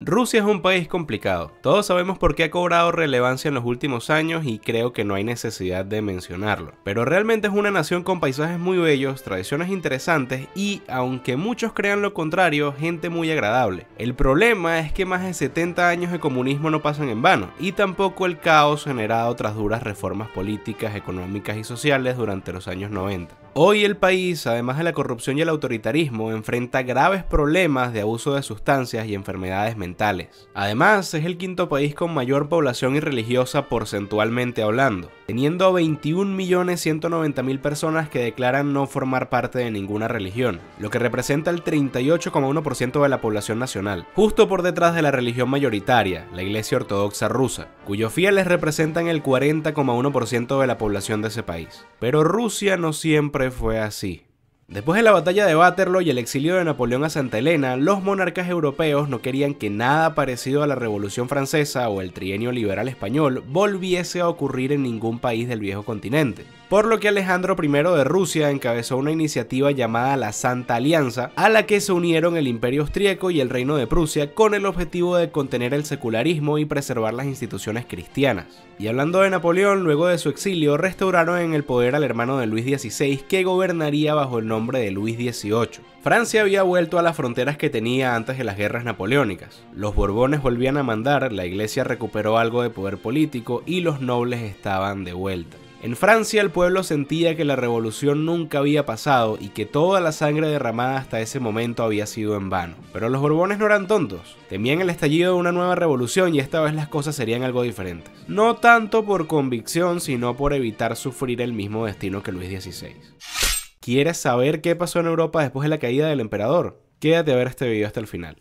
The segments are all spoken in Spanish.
Rusia es un país complicado. Todos sabemos por qué ha cobrado relevancia en los últimos años y creo que no hay necesidad de mencionarlo. Pero realmente es una nación con paisajes muy bellos, tradiciones interesantes y, aunque muchos crean lo contrario, gente muy agradable. El problema es que más de 70 años de comunismo no pasan en vano y tampoco el caos generado tras duras reformas políticas, económicas y sociales durante los años 90. Hoy el país, además de la corrupción y el autoritarismo, enfrenta graves problemas de abuso de sustancias y enfermedades mentales. Además, es el quinto país con mayor población irreligiosa porcentualmente hablando, teniendo a 21.190.000 personas que declaran no formar parte de ninguna religión, lo que representa el 38,1% de la población nacional, justo por detrás de la religión mayoritaria, la Iglesia Ortodoxa rusa, cuyos fieles representan el 40,1% de la población de ese país. Pero Rusia no siempre fue así. Después de la batalla de Waterloo y el exilio de Napoleón a Santa Elena, los monarcas europeos no querían que nada parecido a la Revolución Francesa o el trienio liberal español volviese a ocurrir en ningún país del viejo continente por lo que Alejandro I de Rusia encabezó una iniciativa llamada la Santa Alianza, a la que se unieron el Imperio Austriaco y el Reino de Prusia con el objetivo de contener el secularismo y preservar las instituciones cristianas. Y hablando de Napoleón, luego de su exilio, restauraron en el poder al hermano de Luis XVI que gobernaría bajo el nombre de Luis XVIII. Francia había vuelto a las fronteras que tenía antes de las guerras napoleónicas. Los Borbones volvían a mandar, la iglesia recuperó algo de poder político y los nobles estaban de vuelta. En Francia el pueblo sentía que la revolución nunca había pasado y que toda la sangre derramada hasta ese momento había sido en vano. Pero los Borbones no eran tontos, temían el estallido de una nueva revolución y esta vez las cosas serían algo diferentes. No tanto por convicción, sino por evitar sufrir el mismo destino que Luis XVI. ¿Quieres saber qué pasó en Europa después de la caída del emperador? Quédate a ver este video hasta el final.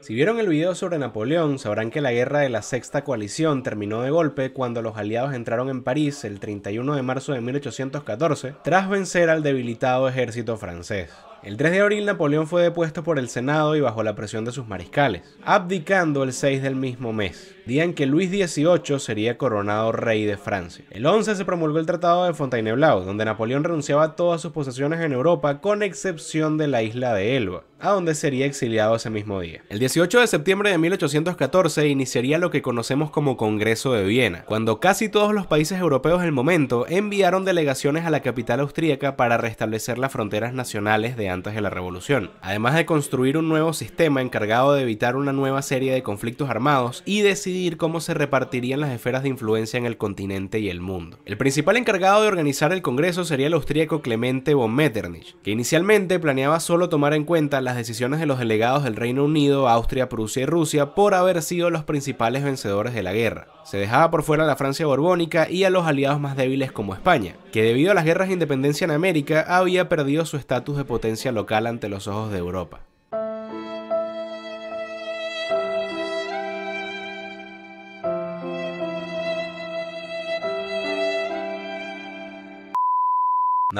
Si vieron el video sobre Napoleón, sabrán que la guerra de la Sexta Coalición terminó de golpe cuando los aliados entraron en París el 31 de marzo de 1814 tras vencer al debilitado ejército francés. El 3 de abril Napoleón fue depuesto por el Senado y bajo la presión de sus mariscales, abdicando el 6 del mismo mes día que Luis XVIII sería coronado rey de Francia. El 11 se promulgó el Tratado de Fontainebleau, donde Napoleón renunciaba a todas sus posesiones en Europa, con excepción de la isla de Elba, a donde sería exiliado ese mismo día. El 18 de septiembre de 1814 iniciaría lo que conocemos como Congreso de Viena, cuando casi todos los países europeos del momento enviaron delegaciones a la capital austríaca para restablecer las fronteras nacionales de antes de la Revolución, además de construir un nuevo sistema encargado de evitar una nueva serie de conflictos armados y decidir cómo se repartirían las esferas de influencia en el continente y el mundo. El principal encargado de organizar el Congreso sería el austríaco Clemente von Metternich, que inicialmente planeaba solo tomar en cuenta las decisiones de los delegados del Reino Unido, Austria, Prusia y Rusia por haber sido los principales vencedores de la guerra. Se dejaba por fuera a la Francia borbónica y a los aliados más débiles como España, que debido a las guerras de independencia en América había perdido su estatus de potencia local ante los ojos de Europa.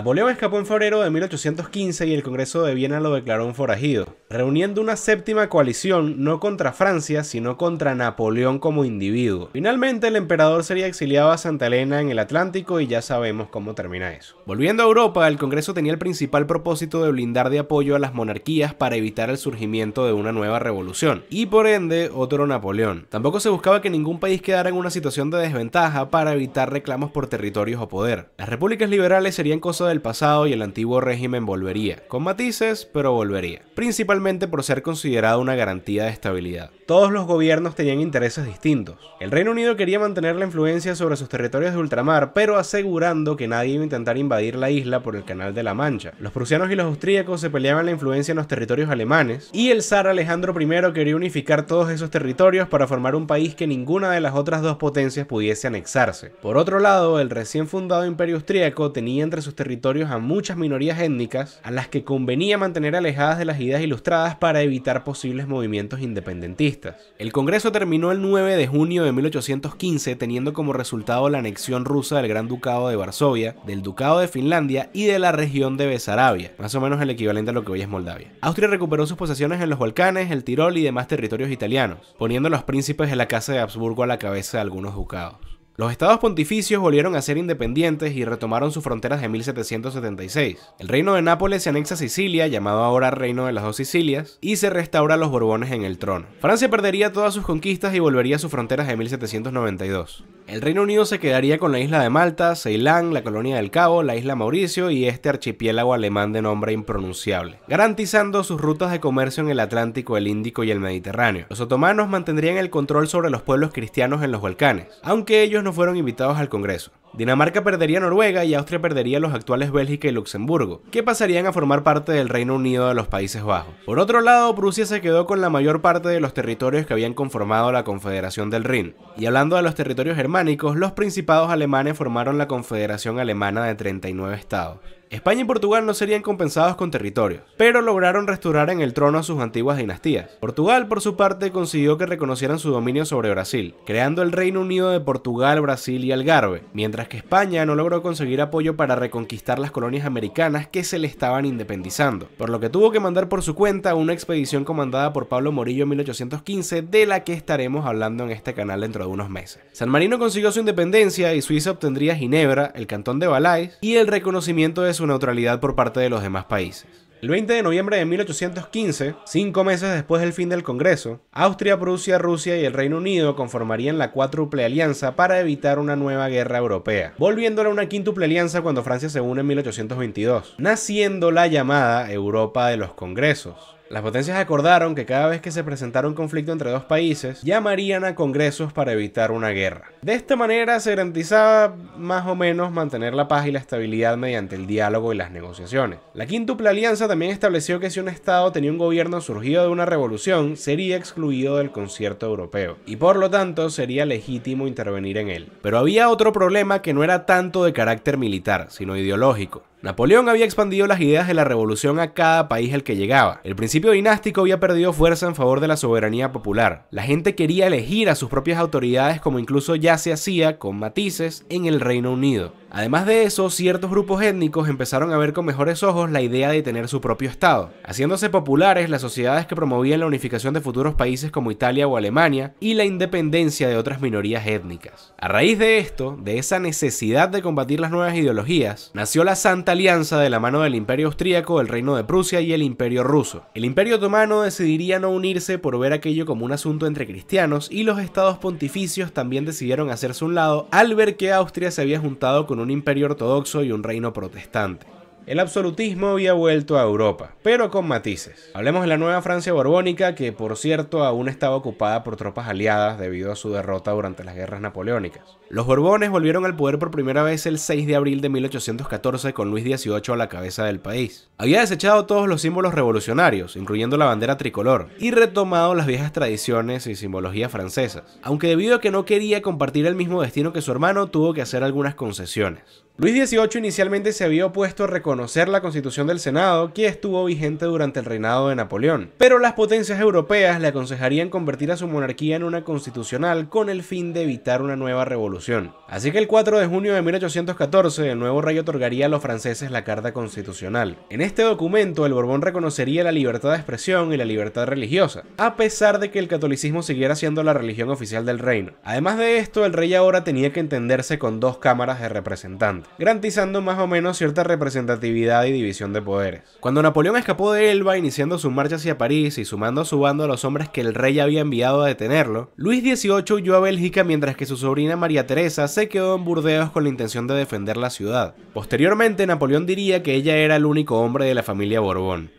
Napoleón escapó en febrero de 1815 y el Congreso de Viena lo declaró un forajido reuniendo una séptima coalición no contra Francia, sino contra Napoleón como individuo. Finalmente el emperador sería exiliado a Santa Elena en el Atlántico y ya sabemos cómo termina eso. Volviendo a Europa, el Congreso tenía el principal propósito de blindar de apoyo a las monarquías para evitar el surgimiento de una nueva revolución, y por ende otro Napoleón. Tampoco se buscaba que ningún país quedara en una situación de desventaja para evitar reclamos por territorios o poder. Las repúblicas liberales serían cosa del pasado y el antiguo régimen volvería, con matices, pero volvería. Principalmente por ser considerada una garantía de estabilidad. Todos los gobiernos tenían intereses distintos. El Reino Unido quería mantener la influencia sobre sus territorios de ultramar, pero asegurando que nadie iba a intentar invadir la isla por el Canal de la Mancha. Los prusianos y los austríacos se peleaban la influencia en los territorios alemanes, y el zar Alejandro I quería unificar todos esos territorios para formar un país que ninguna de las otras dos potencias pudiese anexarse. Por otro lado, el recién fundado imperio austríaco tenía entre sus territorios a muchas minorías étnicas a las que convenía mantener alejadas de las ideas ilustradas para evitar posibles movimientos independentistas. El Congreso terminó el 9 de junio de 1815 teniendo como resultado la anexión rusa del Gran Ducado de Varsovia, del Ducado de Finlandia y de la región de Besarabia, más o menos el equivalente a lo que hoy es Moldavia. Austria recuperó sus posesiones en los Balcanes, el Tirol y demás territorios italianos, poniendo a los príncipes de la Casa de Habsburgo a la cabeza de algunos ducados. Los estados pontificios volvieron a ser independientes y retomaron sus fronteras en 1776. El reino de Nápoles se anexa a Sicilia, llamado ahora Reino de las Dos Sicilias, y se restaura a los Borbones en el trono. Francia perdería todas sus conquistas y volvería a sus fronteras en 1792. El Reino Unido se quedaría con la isla de Malta, Ceilán, la colonia del Cabo, la isla Mauricio y este archipiélago alemán de nombre impronunciable, garantizando sus rutas de comercio en el Atlántico, el Índico y el Mediterráneo. Los otomanos mantendrían el control sobre los pueblos cristianos en los Balcanes, aunque ellos no fueron invitados al Congreso. Dinamarca perdería Noruega y Austria perdería los actuales Bélgica y Luxemburgo, que pasarían a formar parte del Reino Unido de los Países Bajos. Por otro lado, Prusia se quedó con la mayor parte de los territorios que habían conformado la Confederación del Rin. Y hablando de los territorios germánicos, los principados alemanes formaron la Confederación Alemana de 39 estados. España y Portugal no serían compensados con territorios, pero lograron restaurar en el trono a sus antiguas dinastías. Portugal, por su parte, consiguió que reconocieran su dominio sobre Brasil, creando el Reino Unido de Portugal, Brasil y Algarve, mientras que España no logró conseguir apoyo para reconquistar las colonias americanas que se le estaban independizando, por lo que tuvo que mandar por su cuenta una expedición comandada por Pablo Morillo en 1815, de la que estaremos hablando en este canal dentro de unos meses. San Marino consiguió su independencia y Suiza obtendría Ginebra, el cantón de Valais y el reconocimiento de su su neutralidad por parte de los demás países. El 20 de noviembre de 1815, cinco meses después del fin del Congreso, Austria, Prusia, Rusia y el Reino Unido conformarían la cuádruple alianza para evitar una nueva guerra europea, volviéndola una quíntuple alianza cuando Francia se une en 1822, naciendo la llamada Europa de los Congresos. Las potencias acordaron que cada vez que se presentara un conflicto entre dos países, llamarían a congresos para evitar una guerra. De esta manera se garantizaba más o menos mantener la paz y la estabilidad mediante el diálogo y las negociaciones. La quíntupla alianza también estableció que si un estado tenía un gobierno surgido de una revolución, sería excluido del concierto europeo, y por lo tanto sería legítimo intervenir en él. Pero había otro problema que no era tanto de carácter militar, sino ideológico. Napoleón había expandido las ideas de la revolución a cada país al que llegaba. El principio dinástico había perdido fuerza en favor de la soberanía popular. La gente quería elegir a sus propias autoridades como incluso ya se hacía, con matices, en el Reino Unido. Además de eso, ciertos grupos étnicos empezaron a ver con mejores ojos la idea de tener su propio Estado, haciéndose populares las sociedades que promovían la unificación de futuros países como Italia o Alemania y la independencia de otras minorías étnicas. A raíz de esto, de esa necesidad de combatir las nuevas ideologías, nació la Santa Alianza de la mano del Imperio Austríaco, el Reino de Prusia y el Imperio Ruso. El Imperio Otomano decidiría no unirse por ver aquello como un asunto entre cristianos y los estados pontificios también decidieron hacerse un lado al ver que Austria se había juntado con un imperio ortodoxo y un reino protestante el absolutismo había vuelto a Europa, pero con matices. Hablemos de la nueva Francia borbónica, que por cierto aún estaba ocupada por tropas aliadas debido a su derrota durante las guerras napoleónicas. Los borbones volvieron al poder por primera vez el 6 de abril de 1814 con Luis XVIII a la cabeza del país. Había desechado todos los símbolos revolucionarios, incluyendo la bandera tricolor, y retomado las viejas tradiciones y simbologías francesas, aunque debido a que no quería compartir el mismo destino que su hermano, tuvo que hacer algunas concesiones. Luis XVIII inicialmente se había opuesto a reconocer la constitución del Senado, que estuvo vigente durante el reinado de Napoleón, pero las potencias europeas le aconsejarían convertir a su monarquía en una constitucional con el fin de evitar una nueva revolución. Así que el 4 de junio de 1814 el nuevo rey otorgaría a los franceses la Carta Constitucional. En este documento el Borbón reconocería la libertad de expresión y la libertad religiosa, a pesar de que el catolicismo siguiera siendo la religión oficial del reino. Además de esto, el rey ahora tenía que entenderse con dos cámaras de representantes garantizando más o menos cierta representatividad y división de poderes. Cuando Napoleón escapó de Elba iniciando su marcha hacia París y sumando a su bando a los hombres que el rey había enviado a detenerlo, Luis XVIII huyó a Bélgica mientras que su sobrina María Teresa se quedó en Burdeos con la intención de defender la ciudad. Posteriormente, Napoleón diría que ella era el único hombre de la familia Borbón.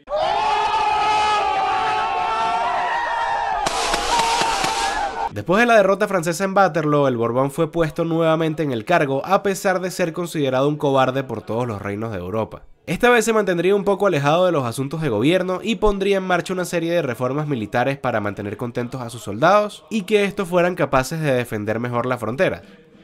Después de la derrota francesa en Waterloo, el Borbón fue puesto nuevamente en el cargo, a pesar de ser considerado un cobarde por todos los reinos de Europa. Esta vez se mantendría un poco alejado de los asuntos de gobierno y pondría en marcha una serie de reformas militares para mantener contentos a sus soldados y que estos fueran capaces de defender mejor la frontera.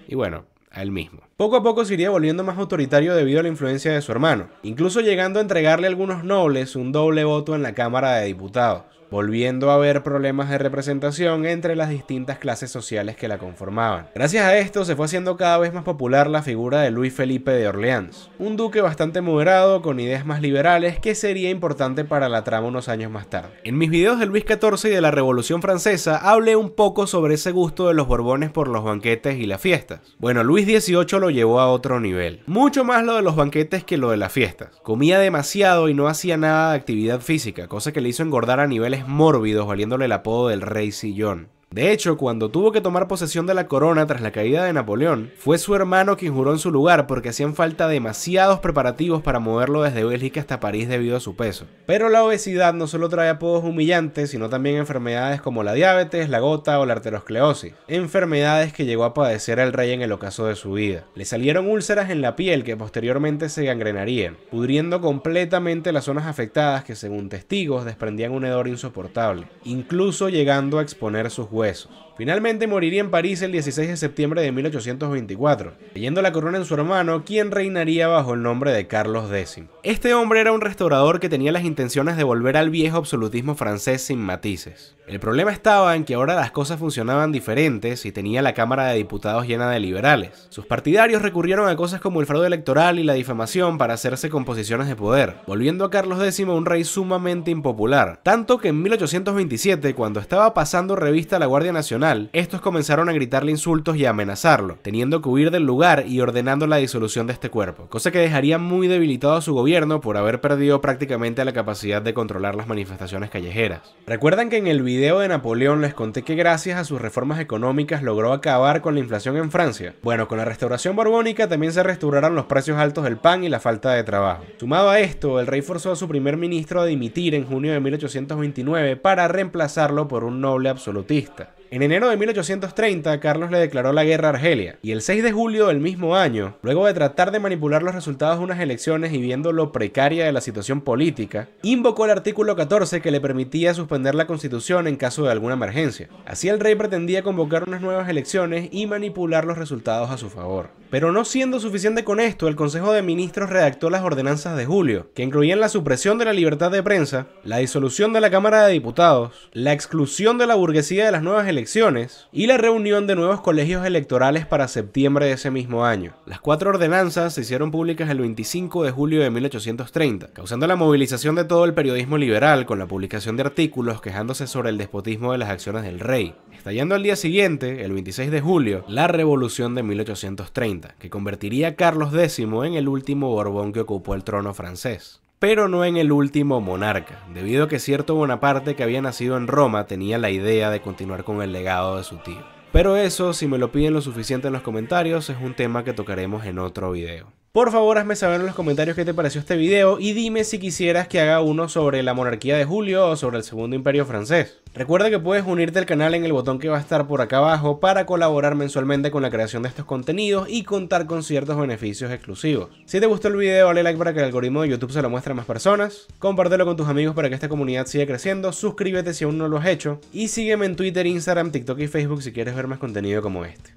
Y bueno, a él mismo. Poco a poco se iría volviendo más autoritario debido a la influencia de su hermano, incluso llegando a entregarle a algunos nobles un doble voto en la Cámara de Diputados volviendo a haber problemas de representación entre las distintas clases sociales que la conformaban. Gracias a esto se fue haciendo cada vez más popular la figura de Luis Felipe de Orleans, un duque bastante moderado con ideas más liberales que sería importante para la trama unos años más tarde. En mis videos de Luis XIV y de la Revolución Francesa hablé un poco sobre ese gusto de los Borbones por los banquetes y las fiestas. Bueno, Luis XVIII lo llevó a otro nivel, mucho más lo de los banquetes que lo de las fiestas. Comía demasiado y no hacía nada de actividad física, cosa que le hizo engordar a niveles mórbidos, valiéndole el apodo del Rey Sillón. De hecho, cuando tuvo que tomar posesión de la corona tras la caída de Napoleón, fue su hermano quien juró en su lugar porque hacían falta demasiados preparativos para moverlo desde Bélgica hasta París debido a su peso. Pero la obesidad no solo trae apodos humillantes, sino también enfermedades como la diabetes, la gota o la arteriosclerosis, enfermedades que llegó a padecer el rey en el ocaso de su vida. Le salieron úlceras en la piel que posteriormente se gangrenarían, pudriendo completamente las zonas afectadas que según testigos desprendían un hedor insoportable, incluso llegando a exponer sus huesos. Finalmente moriría en París el 16 de septiembre de 1824, leyendo la corona en su hermano, quien reinaría bajo el nombre de Carlos X. Este hombre era un restaurador que tenía las intenciones de volver al viejo absolutismo francés sin matices. El problema estaba en que ahora las cosas funcionaban diferentes y tenía la Cámara de Diputados llena de liberales. Sus partidarios recurrieron a cosas como el fraude electoral y la difamación para hacerse con posiciones de poder, volviendo a Carlos X un rey sumamente impopular, tanto que en 1827, cuando estaba pasando revista a la Guardia Nacional, estos comenzaron a gritarle insultos y amenazarlo, teniendo que huir del lugar y ordenando la disolución de este cuerpo, cosa que dejaría muy debilitado a su gobierno por haber perdido prácticamente la capacidad de controlar las manifestaciones callejeras. Recuerdan que en el video de Napoleón les conté que gracias a sus reformas económicas logró acabar con la inflación en Francia. Bueno, con la restauración borbónica también se restauraron los precios altos del pan y la falta de trabajo. Sumado a esto, el rey forzó a su primer ministro a dimitir en junio de 1829 para reemplazarlo por un noble absolutista. En enero de 1830, Carlos le declaró la guerra a Argelia, y el 6 de julio del mismo año, luego de tratar de manipular los resultados de unas elecciones y viendo lo precaria de la situación política, invocó el artículo 14 que le permitía suspender la constitución en caso de alguna emergencia. Así el rey pretendía convocar unas nuevas elecciones y manipular los resultados a su favor. Pero no siendo suficiente con esto, el Consejo de Ministros redactó las ordenanzas de julio, que incluían la supresión de la libertad de prensa, la disolución de la Cámara de Diputados, la exclusión de la burguesía de las nuevas elecciones, elecciones y la reunión de nuevos colegios electorales para septiembre de ese mismo año. Las cuatro ordenanzas se hicieron públicas el 25 de julio de 1830, causando la movilización de todo el periodismo liberal con la publicación de artículos quejándose sobre el despotismo de las acciones del rey. Estallando al día siguiente, el 26 de julio, la Revolución de 1830, que convertiría a Carlos X en el último Borbón que ocupó el trono francés pero no en el último monarca, debido a que cierto Bonaparte que había nacido en Roma tenía la idea de continuar con el legado de su tío. Pero eso, si me lo piden lo suficiente en los comentarios, es un tema que tocaremos en otro video. Por favor, hazme saber en los comentarios qué te pareció este video y dime si quisieras que haga uno sobre la monarquía de Julio o sobre el segundo imperio francés. Recuerda que puedes unirte al canal en el botón que va a estar por acá abajo para colaborar mensualmente con la creación de estos contenidos y contar con ciertos beneficios exclusivos. Si te gustó el video, dale like para que el algoritmo de YouTube se lo muestre a más personas, compártelo con tus amigos para que esta comunidad siga creciendo, suscríbete si aún no lo has hecho y sígueme en Twitter, Instagram, TikTok y Facebook si quieres ver más contenido como este.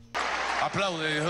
Aplaude,